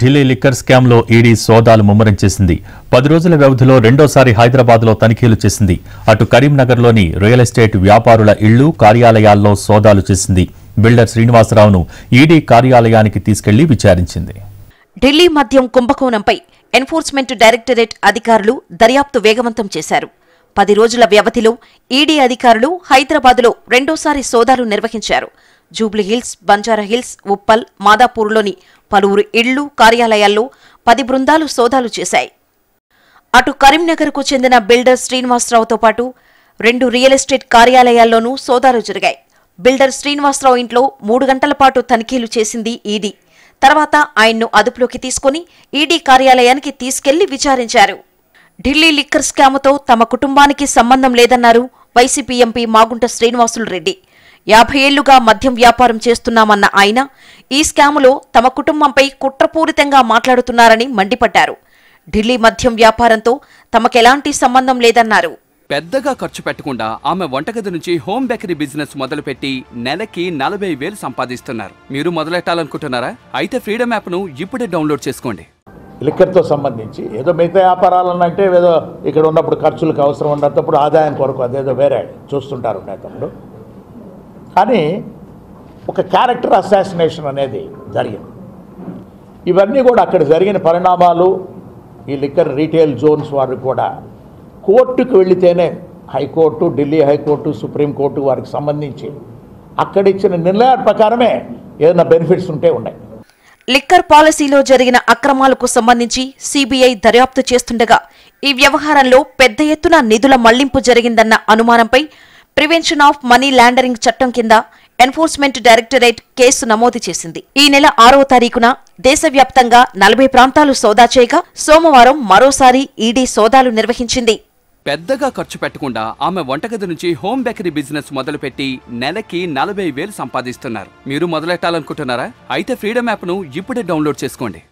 Delhi liquor స్కామ్లో ED సోదాలు ముమ్మరం చేసింది పది రోజుల వ్యవధిలో రెండోసారి హైదరాబాద్లో తనిఖీలు చేసింది అటు కరీంనగర్లోని రియల్ ఎస్టేట్ వ్యాపారుల ఇళ్లు కార్యాలయాల్లో సోదాలు చేసింది బిల్డర్ శ్రీనివాసరావును ఈడీ కార్యాలయానికి తీసుకెళ్లి విచారించింది ఢిల్లీ మద్యం కుంభకోణంపై ఎన్ఫోర్స్మెంట్ డైరెక్టరేట్ అధికారులు దర్యాప్తు వేగవంతం చేశారు పది రోజుల వ్యవధిలో ఈడీ అధికారులు హైదరాబాద్లో రెండోసారి సోదాలు నిర్వహించారు జూబ్లీహిల్స్ బంజారాహిల్స్ ఉప్పల్ మాదాపూర్లోని పలువురు ఇళ్లు కార్యాలయాల్లో పది బృందాలు సోదాలు చేశాయి అటు కరీంనగర్కు చెందిన బిల్డర్ శ్రీనివాసరావుతో పాటు రెండు రియల్ ఎస్టేట్ కార్యాలయాల్లోనూ సోదాలు జరిగాయి బిల్డర్ శ్రీనివాసరావు ఇంట్లో మూడు గంటల పాటు తనిఖీలు చేసింది ఈడీ తర్వాత ఆయన్ను అదుపులోకి తీసుకుని ఈడీ కార్యాలయానికి తీసుకెళ్లి విచారించారు ఢిల్లీ లిక్కర్ స్కామ్తో తమ కుటుంబానికి సంబంధం లేదన్నారు వైసీపీ ఎంపీ మాగుంట శ్రీనివాసులు రెడ్డి యాభై ఏళ్లుగా మద్యం వ్యాపారం చేస్తున్నామన్న ఆయన ఈ స్కాములో తమ కుటుంబంపై కుట్రపూరితంగా మాట్లాడుతున్నారని మండిపడ్డారు ఢిల్లీ మద్యం వ్యాపారంతో తమకెలాంటి సంబంధం లేదన్నారు పెద్దగా ఖర్చు పెట్టకుండా ఆమె వంటగది నుంచి హోమ్ బేకరీ బిజినెస్ మొదలుపెట్టి నెలకి నలభై వేలు సంపాదిస్తున్నారు మీరు మొదలెట్టాలనుకుంటున్నారా అయితే ఫ్రీడమ్ యాప్ ను ఇప్పుడే డౌన్లోడ్ చేసుకోండి లిక్కర్తో సంబంధించి ఏదో మిగతా వ్యాపారాలను అంటే ఏదో ఇక్కడ ఉన్నప్పుడు ఖర్చులకు అవసరం ఉన్నప్పుడు ఆదాయం కొరకు అదేదో వేరే చూస్తుంటారు నేతలు కానీ ఒక క్యారెక్టర్ అసాసినేషన్ అనేది జరిగింది ఇవన్నీ కూడా అక్కడ జరిగిన పరిణామాలు ఈ లిక్కర్ రీటైల్ జోన్స్ వారు కూడా కోర్టుకు వెళితేనే హైకోర్టు ఢిల్లీ హైకోర్టు సుప్రీంకోర్టు వారికి సంబంధించి అక్కడ ఇచ్చిన నిర్ణయాల ప్రకారమే ఏదైనా బెనిఫిట్స్ ఉంటే ఉన్నాయి లిక్కర్ పాలసీలో జరిగిన అక్రమాలకు సంబంధించి సీబీఐ దర్యాప్తు చేస్తుండగా ఈ వ్యవహారంలో పెద్ద ఎత్తున నిధుల మళ్లింపు జరిగిందన్న అనుమానంపై ప్రివెన్షన్ ఆఫ్ మనీ ల్యాండరింగ్ చట్టం కింద ఎన్ఫోర్స్మెంట్ డైరెక్టరేట్ కేసు నమోదు చేసింది ఈ నెల ఆరో తారీఖున దేశవ్యాప్తంగా నలభై ప్రాంతాలు సోదా చేయగా సోమవారం మరోసారి ఈడీ సోదాలు నిర్వహించింది పెద్దగా ఖర్చు పెట్టకుండా ఆమె వంటగది నుంచి హోమ్ బేకరీ బిజినెస్ మొదలుపెట్టి నెలకి నలభై వేలు సంపాదిస్తున్నారు మీరు మొదలెట్టాలనుకుంటున్నారా అయితే ఫ్రీడమ్ యాప్ను ఇప్పుడే డౌన్లోడ్ చేసుకోండి